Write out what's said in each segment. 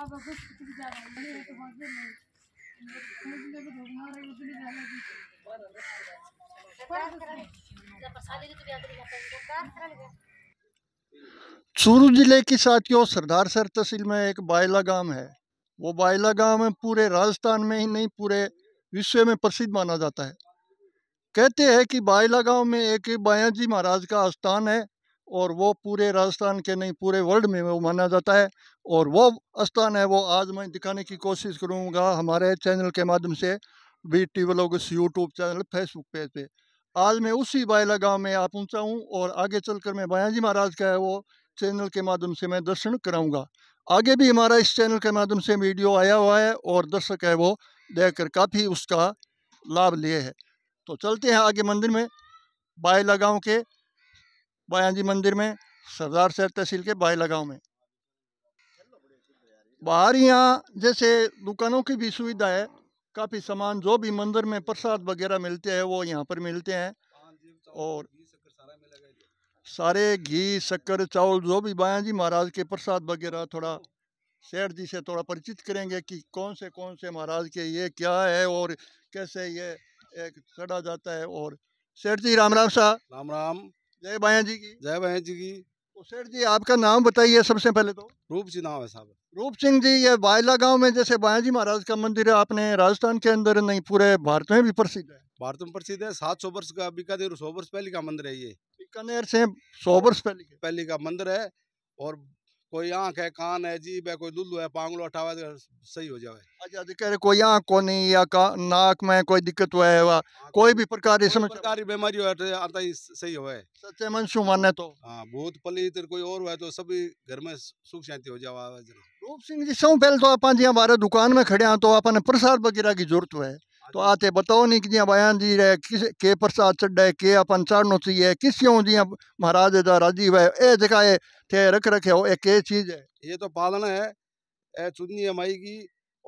अब कुछ जा रहा है मेरे तो बहुत नहीं मुझे तो है जाना तो चूरू जिले की साथियों सरदार सर तहसील में एक बायला गांव है वो बायला गांव पूरे राजस्थान में ही नहीं पूरे विश्व में प्रसिद्ध माना जाता है कहते हैं कि बायला गांव में एक बाया जी महाराज का स्थान है और वो पूरे राजस्थान के नहीं पूरे वर्ल्ड में वो माना जाता है और वो स्थान है वो आज मैं दिखाने की कोशिश करूँगा हमारे चैनल के माध्यम से B T vlogs YouTube channel Facebook page पे आज मैं उसी बायला गांव में आ पहुँचा हूँ और आगे चलकर मैं बयाजी महाराज का है वो चैनल के माध्यम से मैं दर्शन कराऊँगा आगे भी हमारा इस चैनल के माध्यम से वीडियो आया हुआ है और दर्शक है वो देखकर काफ़ी उसका लाभ लिए है तो चलते हैं आगे मंदिर में बायला गाँव के जी मंदिर में सरदार शहर तहसील के बाय लगाव में बाहर यहाँ जैसे दुकानों की भी सुविधा है काफ़ी सामान जो भी मंदिर में प्रसाद वगैरह मिलते हैं वो यहाँ पर मिलते हैं और सारे घी शक्कर चावल जो भी बायाजी महाराज के प्रसाद वगैरह थोड़ा सेठ जी से थोड़ा परिचित करेंगे कि कौन से कौन से महाराज के ये क्या है और कैसे ये एक चढ़ा जाता है और सेठ जी राम राम शाह राम राम जय बाया जी की जय बाया जी की तो सेठ जी आपका नाम बताइए सबसे पहले तो रूप जी नाम है साहब रूप सिंह जी ये बायला गांव में जैसे बाया जी महाराज का मंदिर है आपने राजस्थान के अंदर नहीं पूरे भारत में भी प्रसिद्ध है भारत में प्रसिद्ध है सात सौ वर्ष का बीकानेर सौ वर्ष पहले का मंदिर है ये बीकानेर से सौ वर्ष पहले पहले का मंदिर है और कोई आंख है कान है जीभ है कोई लुल्लू है पांगलो हटावा तो सही हो जाए अच्छा तो कह रहे कोई आंख को नहीं या का, नाक में कोई दिक्कत हुआ है वा हाँ, कोई भी प्रकार इसमें प्रकार की बीमारी हो आता तो ही सही हुआ सच्चे मन शू माने तो हां भूत पलित कोई और हुआ तो सभी घर में सुख शांति हो जावा रूप सिंह जी सौ पहले तो आप जी हमारे दुकान में खड़े हैं तो आपने प्रसाद वगैरह की जरूरत है तो आते बताओ नहीं कि जी बयान जी रहे किस के प्रसाद चढ़ा है के अपन चाढ़नो चाहिए किस क्यों जी महाराज का राजीव है ये जगह ये थे रख रखे हो एक चीज है ये तो पालना है ए चुननी है माई की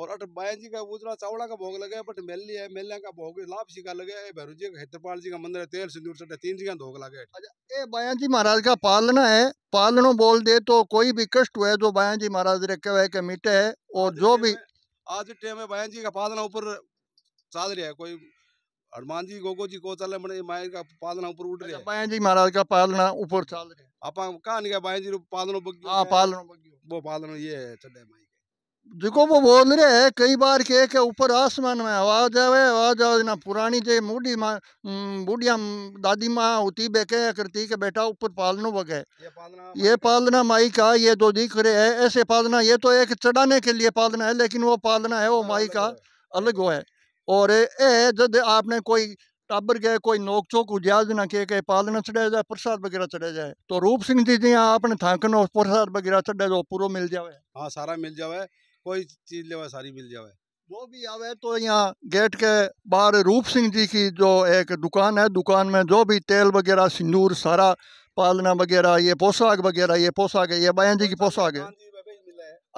और अट बाया जी का उजरा चावड़ा का भोग लगे बट मेल है मेलिया का भोग लाभ जी का लगे भैरू जी का हेत्रपाल जी का मंदिर है तेल सिंदूर चढ़े तीन जी का भोग लगे अच्छा ये बाया जी महाराज का पालना है पालनो बोल दे तो कोई भी कष्ट हुआ जो बाया जी महाराज रखे हुए के मिटे है और जो भी आज टाइम में बाया जी का पालना ऊपर साध रहा है कोई हनुमान जी गोगो जी को चले बने मायर का पालना ऊपर उड़ रहा है बाया अच्छा, जी महाराज का पालना ऊपर चल रहा है आपा कहानी का बाया जी पालनो बग्गी हां पालनो बग्गी वो पालनो ये है चले माई देखो वो बोल रहे है कई बार के के ऊपर आसमान में आवाज आवे आवाज आवाज ना पुरानी जे मुडी माँ बुढ़िया दादी माँ होती बेके करती के बेटा ऊपर पालनो बगे ये पालना, ये पालना माई का ये दो दिख रहे है ऐसे पालना ये तो एक चढ़ाने के लिए पालना है लेकिन वो पालना है वो हाँ, माई का अलग हो है और यह जब आपने कोई टाबर गए कोई नोक चोक उजाज ना किए के पालना चढ़ाया जाए प्रसाद वगैरह चढ़ा जाए तो रूप सिंह जी जी आपने थाकन और प्रसाद वगैरह चढ़ा जाओ पूरा मिल जाए हाँ सारा मिल जाए कोई चीज ले सारी मिल जाए जो भी आवे तो यहाँ गेट के बाहर रूप सिंह जी की जो एक दुकान है दुकान में जो भी तेल वगैरह सिंदूर सारा पालना वगैरह ये पोशाक वगैरह ये पोशाक है ये बाया जी की पोशाक है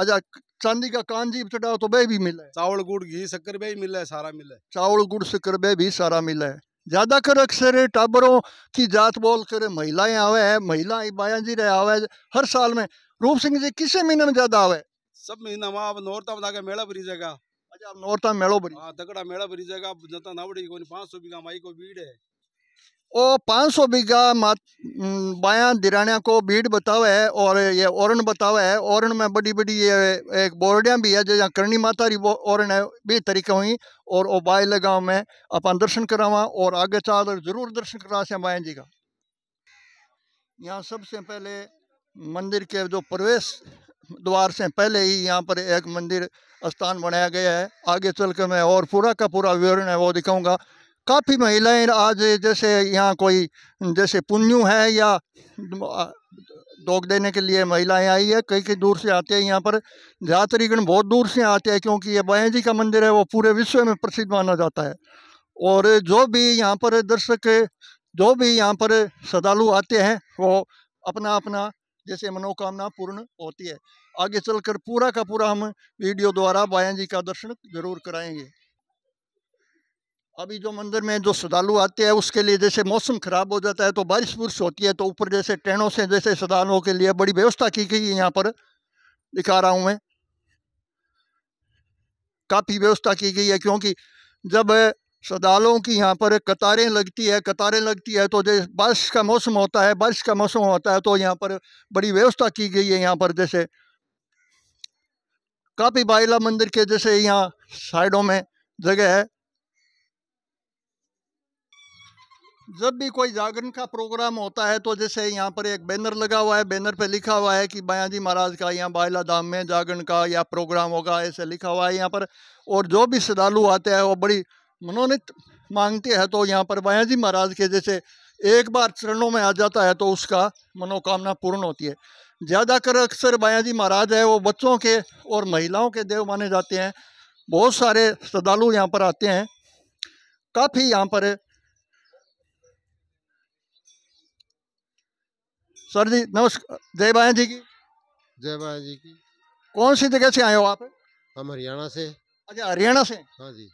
अच्छा चांदी का कान जीप चढ़ाओ तो भी मिले चावल गुड़ घी शक्कर वह मिले सारा मिले चावल गुड़ शक्कर वह भी सारा मिले ज्यादा कर अक्सर टाबरों की जात बोल कर महिलाएं आवे है महिला बाया जी रहे आवे हर साल में रूप सिंह जी किसे महीने में ज्यादा आवे सब महीना में आप नोरता बता के मेला भरी जाएगा अच्छा नोरता मेला भरी हाँ तगड़ा मेला भरी जगह जनता नावड़ी को पाँच सौ बीघा माई को भीड़ है पाँच 500 बीघा मात बाया दिरानिया को बीड बतावे है और ये औरन बतावे है औरन में बड़ी बड़ी ये एक बोरडियाँ भी है जहाँ करणी माता री औरन है भी तरीके हुई और ओ बाय लगाव में अपन दर्शन करावा और आगे चाल जरूर दर्शन करा से बाया जी का यहाँ सबसे पहले मंदिर के जो प्रवेश द्वार से पहले ही यहाँ पर एक मंदिर स्थान बनाया गया है आगे चल कर मैं और पूरा का पूरा विवरण है वो दिखाऊंगा काफ़ी महिलाएं आज जैसे यहाँ कोई जैसे पुन्यू है या डोक देने के लिए महिलाएं आई है कई कई दूर से आते हैं यहाँ पर यात्रीगण बहुत दूर से आते हैं क्योंकि ये बाया जी का मंदिर है वो पूरे विश्व में प्रसिद्ध माना जाता है और जो भी यहाँ पर दर्शक जो भी यहाँ पर श्रद्धालु आते हैं वो अपना अपना जैसे मनोकामना पूर्ण होती है आगे चलकर पूरा का पूरा हम वीडियो द्वारा बाया जी का दर्शन जरूर कराएंगे अभी जो मंदिर में जो श्रद्धालु आते हैं उसके लिए जैसे मौसम ख़राब हो जाता है तो बारिश बुरश होती है तो ऊपर जैसे ट्रेनों से जैसे श्रद्धालुओं के लिए बड़ी व्यवस्था की गई है यहाँ पर दिखा रहा हूँ मैं काफ़ी व्यवस्था की गई है क्योंकि जब श्रद्धालुओं की यहाँ पर कतारें लगती है कतारें लगती है तो जैसे बारिश का मौसम होता है बारिश का मौसम होता है तो यहाँ पर बड़ी व्यवस्था की गई है यहाँ पर जैसे काफ़ी बाइला मंदिर के जैसे यहाँ साइडों में जगह है जब भी कोई जागरण का प्रोग्राम होता है तो जैसे यहाँ पर एक बैनर लगा हुआ है बैनर पे लिखा हुआ है कि बाया जी महाराज का यहाँ बायला धाम में जागरण का या प्रोग्राम होगा ऐसे लिखा हुआ है यहाँ पर और जो भी श्रद्धालु आते हैं वो बड़ी मनोनीत मांगते हैं तो यहाँ पर बाया जी महाराज के जैसे एक बार चरणों में आ जाता है तो उसका मनोकामना पूर्ण होती है ज़्यादातर अक्सर बाया जी महाराज है वो बच्चों के और महिलाओं के देव माने जाते हैं बहुत सारे श्रद्धालु यहाँ पर आते हैं काफ़ी यहाँ पर सर जी नमस्कार जय बाया जी की जय बाया जी की कौन सी जगह से आए हो आप हम हरियाणा से अच्छा हरियाणा से हाँ जी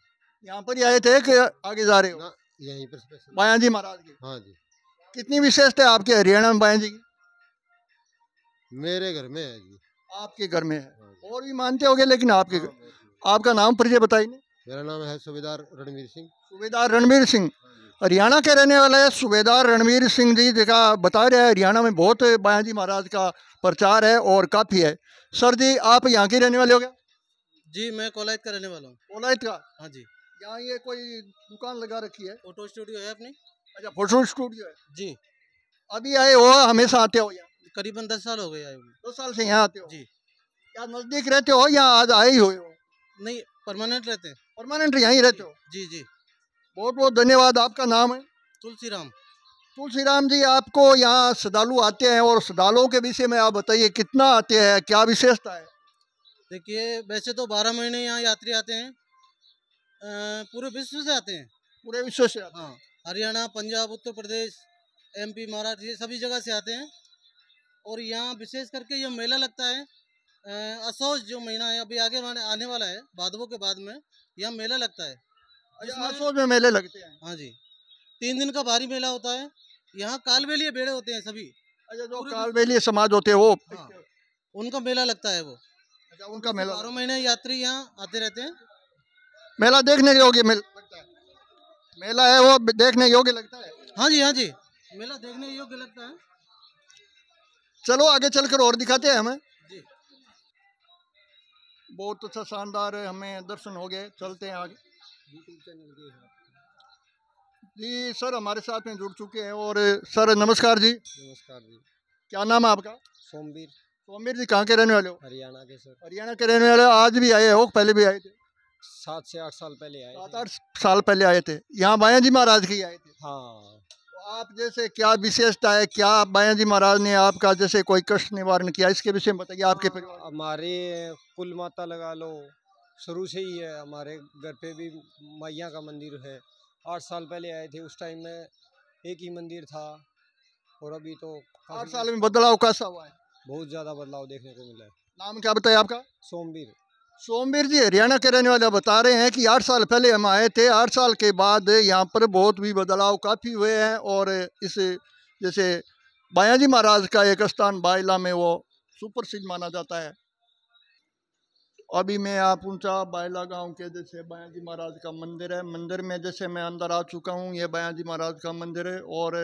यहाँ पर ही आए थे कि आगे जा रहे हो यहीं पर बाया जी महाराज की हाँ जी कितनी विशेषता है आपके हरियाणा में बाया जी की मेरे घर में है जी आपके घर में है हाँ और भी मानते हो लेकिन आपके हाँ, आपका नाम परिचय बताइए मेरा नाम है सुबेदार रणवीर सिंह सुबेदार रणवीर सिंह हरियाणा के रहने वाले सूबेदार रणवीर सिंह जी का बता रहे हैं हरियाणा में बहुत बाया जी महाराज का प्रचार है और काफ़ी है सर जी आप यहाँ के रहने वाले हो गया जी मैं कोलायत का रहने वाला हूँ कोलायत का हाँ जी यहाँ ये कोई दुकान लगा रखी है फोटो स्टूडियो है अपनी अच्छा फोटो स्टूडियो है जी अभी आए हो हमेशा आते हो यहाँ करीबन दस साल हो गए आए दो साल से यहाँ आते हो जी यहाँ नज़दीक रहते हो या आज आए ही हो नहीं परमानेंट रहते हैं परमानेंट यहाँ रहते हो जी जी बहुत बहुत धन्यवाद आपका नाम है तुलसी राम तुलसी राम जी आपको यहाँ श्रद्धालु आते हैं और श्रद्धालुओं के विषय में आप बताइए कितना आते हैं क्या विशेषता है देखिए वैसे तो बारह महीने यहाँ यात्री आते हैं पूरे विश्व से आते हैं पूरे विश्व से हाँ हरियाणा पंजाब उत्तर प्रदेश एम पी महाराष्ट्र ये सभी जगह से आते हैं और यहाँ विशेष करके यह मेला लगता है असोज जो महीना है अभी आगे आने वाला है भादवों के बाद में यह मेला लगता है में मेले लगते हैं हाँ जी तीन दिन का भारी मेला होता है यहाँ कालबेलिए बेड़े होते हैं सभी अच्छा समाज होते हैं वो हाँ। उनका मेला लगता है वो अच्छा, उनका मेला बारह महीने यात्री यहाँ आते रहते हैं मेला देखने योग्य मेला मेला है वो देखने योग्य लगता है हाँ जी हाँ जी मेला देखने योग्य लगता है चलो आगे चलकर और दिखाते हैं हमें बहुत अच्छा शानदार हमें दर्शन हो गए चलते हैं आगे यूट्यूब चैनल भी जी सर हमारे साथ में जुड़ चुके हैं और सर नमस्कार जी नमस्कार जी क्या नाम है आपका सोमवीर सोमवीर जी कहाँ के रहने वाले हो हरियाणा के सर हरियाणा के रहने वाले आज भी आए हो पहले भी आए थे सात से आठ साल पहले आए सात आठ साल पहले आए थे यहाँ बाया जी महाराज के आए थे हाँ तो आप जैसे क्या विशेषता है क्या बाया जी महाराज ने आपका जैसे कोई कष्ट निवारण किया इसके विषय में बताइए आपके हाँ, हमारे कुल माता लगा लो शुरू से ही है हमारे घर पे भी माइया का मंदिर है आठ साल पहले आए थे उस टाइम में एक ही मंदिर था और अभी तो आठ साल में बदलाव कैसा हुआ है बहुत ज़्यादा बदलाव देखने को मिला है नाम क्या बताया आपका सोमवीर सोमवीर जी हरियाणा के रहने वाले बता रहे हैं कि आठ साल पहले हम आए थे आठ साल के बाद यहाँ पर बहुत भी बदलाव काफ़ी हुए हैं और इस जैसे बाया जी महाराज का एक स्थान बायला में वो सिद्ध माना जाता है अभी मैं आप ऊंचा बायला गाँव के जैसे बाया जी महाराज का मंदिर है मंदिर में जैसे मैं अंदर आ चुका हूँ ये जी महाराज का मंदिर है और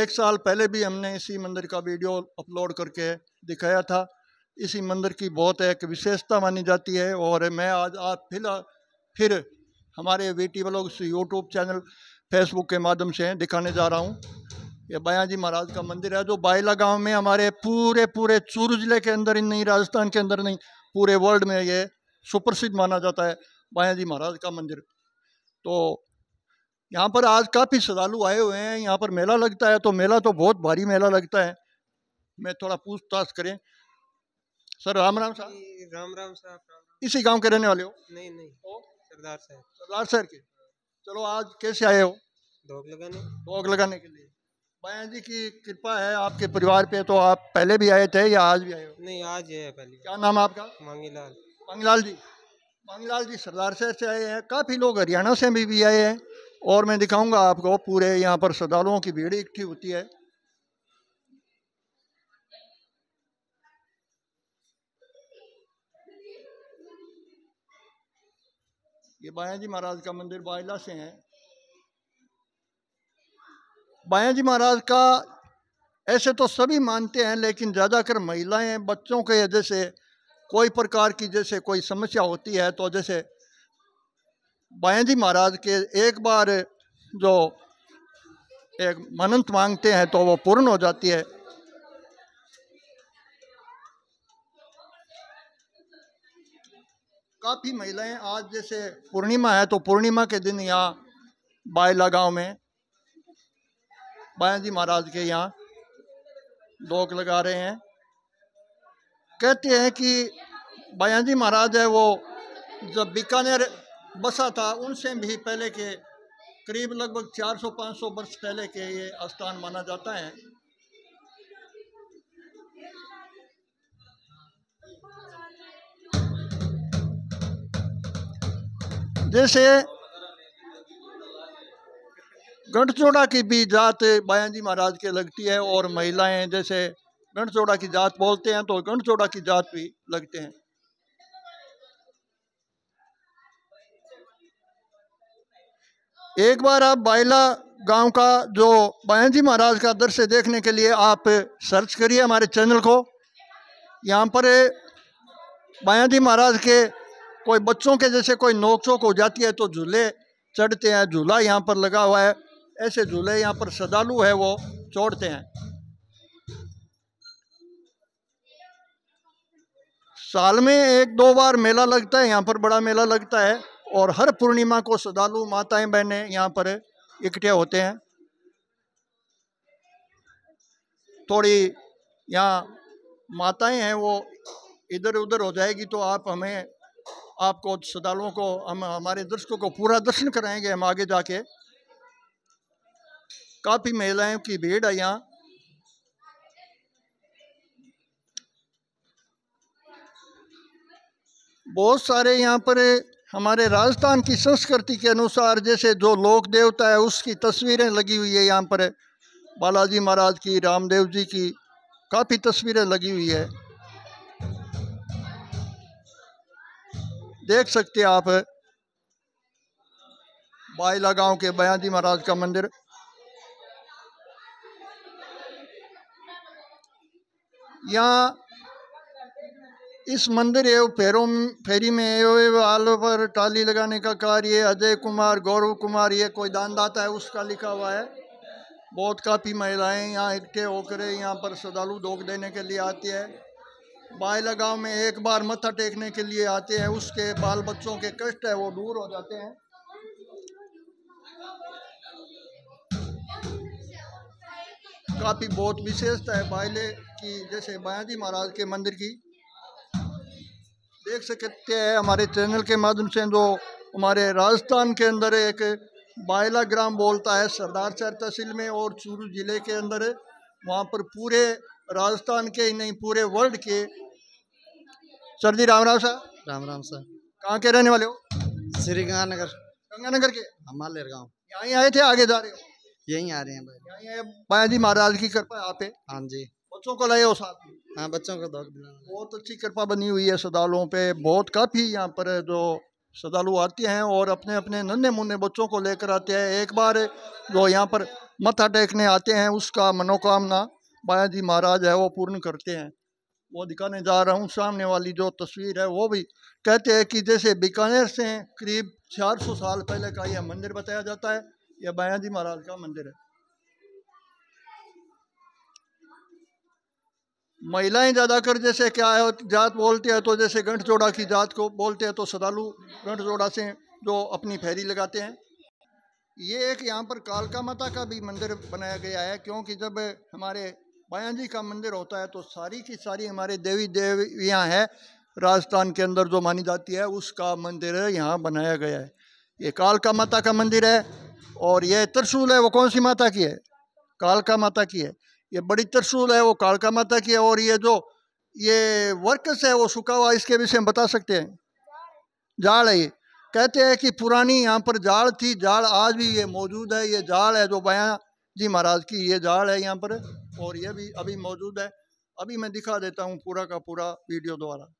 एक साल पहले भी हमने इसी मंदिर का वीडियो अपलोड करके दिखाया था इसी मंदिर की बहुत एक विशेषता मानी जाती है और मैं आज आप फिर फिर हमारे V T blog YouTube channel Facebook के माध्यम से दिखाने जा रहा हूँ ये बाया जी महाराज का मंदिर है जो बायला गांव में हमारे पूरे पूरे चूरू जिले के अंदर ही नहीं राजस्थान के अंदर नहीं पूरे वर्ल्ड में ये सुप्रसिद्ध माना जाता है बाया जी महाराज का मंदिर तो यहाँ पर आज काफ़ी श्रद्धालु आए हुए हैं यहाँ पर मेला लगता है तो मेला तो बहुत भारी मेला लगता है मैं थोड़ा पूछताछ करें सर राम राम साहब राम राम साहब इसी गांव के रहने वाले हो नहीं नहीं ओ? सरदार साहब सरदार सर के चलो आज कैसे आए हो भोग लगाने भोग लगाने के लिए बयान जी की कृपा है आपके परिवार पे तो आप पहले भी आए थे या आज भी आए हो नहीं आज है पहले क्या नाम आपका मांगीलाल मांगीलाल जी मांगीलाल जी सरदार शहर से आए हैं काफ़ी लोग हरियाणा से भी, भी आए हैं और मैं दिखाऊंगा आपको पूरे यहाँ पर श्रद्धालुओं की भीड़ इकट्ठी होती है ये बाया जी महाराज का मंदिर बायला से है बाया जी महाराज का ऐसे तो सभी मानते हैं लेकिन ज़्यादातर महिलाएं बच्चों के जैसे कोई प्रकार की जैसे कोई समस्या होती है तो जैसे बाया जी महाराज के एक बार जो एक मनंत मांगते हैं तो वो पूर्ण हो जाती है काफ़ी महिलाएं आज जैसे पूर्णिमा है तो पूर्णिमा के दिन यहाँ बायला गांव में बाया जी महाराज के यहाँ लोग लगा रहे हैं कहते हैं कि बाया जी महाराज है वो जब बीकानेर बसा था उनसे भी पहले के करीब लगभग 400-500 वर्ष पहले के ये स्थान माना जाता है जैसे गंठचोड़ा की भी जात बाया जी महाराज के लगती है और महिलाएं जैसे गंठचोड़ा की जात बोलते हैं तो गंठचोड़ा की जात भी लगते हैं एक बार आप बायला गांव का जो बाया जी महाराज का दृश्य देखने के लिए आप सर्च करिए हमारे चैनल को यहाँ पर बाया जी महाराज के कोई बच्चों के जैसे कोई नोक चोक हो जाती है तो झूले चढ़ते हैं झूला यहाँ पर लगा हुआ है ऐसे झूले यहाँ पर श्रद्धालु है वो छोड़ते हैं साल में एक दो बार मेला लगता है यहाँ पर बड़ा मेला लगता है और हर पूर्णिमा को श्रद्धालु माताएं बहने यहाँ पर इकट्ठे होते हैं थोड़ी यहाँ माताएं हैं वो इधर उधर हो जाएगी तो आप हमें आपको श्रद्धालुओं को हम हमारे दर्शकों को पूरा दर्शन कराएंगे हम आगे जाके काफ़ी महिलाओं की भीड़ है यहाँ बहुत सारे यहाँ पर हमारे राजस्थान की संस्कृति के अनुसार जैसे जो लोक देवता है उसकी तस्वीरें लगी हुई है यहाँ पर बालाजी महाराज की रामदेव जी की काफ़ी तस्वीरें लगी हुई है देख सकते हैं आप बायला गांव के बयाजी महाराज का मंदिर यहाँ इस मंदिर एवं फेरों फेरी में एवं आलो पर टाली लगाने का कार्य अजय कुमार गौरव कुमार ये कोई दानदाता है उसका लिखा हुआ है बहुत काफ़ी महिलाएं यहाँ इकट्ठे होकर यहाँ पर श्रद्धालु दोग देने के लिए आती है बायला गाँव में एक बार मत्था टेकने के लिए आते हैं उसके बाल बच्चों के कष्ट है वो दूर हो जाते हैं काफ़ी बहुत विशेषता है बायले की जैसे बायाजी महाराज के मंदिर की देख सकते हैं हमारे चैनल के माध्यम से जो हमारे राजस्थान के अंदर एक बायला ग्राम बोलता है सरदार शहर तहसील में और चूरू जिले के अंदर वहाँ पर पूरे राजस्थान के ही नहीं पूरे वर्ल्ड के सर जी राम राम साहब राम राम साहब कहाँ के रहने वाले हो श्री गंगानगर गंगानगर के हमालेर गाँव यहाँ आए थे आगे जा रहे हो यहीं आ रहे हैं भाई यहीं आए बाया जी महाराज की कृपा आप हाँ जी बच्चों को लाए हो साथ में हाँ बच्चों को बहुत अच्छी कृपा बनी हुई है श्रद्धालुओं पे बहुत काफ़ी यहाँ पर जो श्रद्धालु आते हैं और अपने अपने नन्हे मुन्ने बच्चों को लेकर आते हैं एक बार जो यहाँ पर मत्था टेकने आते हैं उसका मनोकामना बाया जी महाराज है वो पूर्ण करते हैं वो दिखाने जा रहा हूँ सामने वाली जो तस्वीर है वो भी कहते हैं कि जैसे बीकानेर से करीब 400 साल पहले का यह मंदिर बताया जाता है यह बाया जी महाराज का मंदिर है महिलाएं ज़्यादा कर जैसे क्या है जात बोलते हैं तो जैसे गंठ जोड़ा की जात को बोलते हैं तो श्रद्धालु गंठ जोड़ा से जो अपनी फेरी लगाते हैं ये एक यहाँ पर कालका माता का भी मंदिर बनाया गया है क्योंकि जब हमारे बाया जी का मंदिर होता है तो सारी की सारी हमारे देवी देवियाँ हैं राजस्थान के अंदर जो मानी जाती है उसका मंदिर यहाँ बनाया गया है ये कालका माता का मंदिर है और यह त्रिशूल है वो कौन सी माता की है कालका माता की है ये बड़ी तरसूल है वो कालका माता की है और ये जो ये वर्कस है वो सुखा हुआ इसके विषय में बता सकते हैं जाल है ये कहते हैं कि पुरानी यहाँ पर जाल थी जाल आज भी ये मौजूद है ये जाल है जो बयां जी महाराज की ये जाल है यहाँ पर और ये भी अभी मौजूद है अभी मैं दिखा देता हूँ पूरा का पूरा वीडियो द्वारा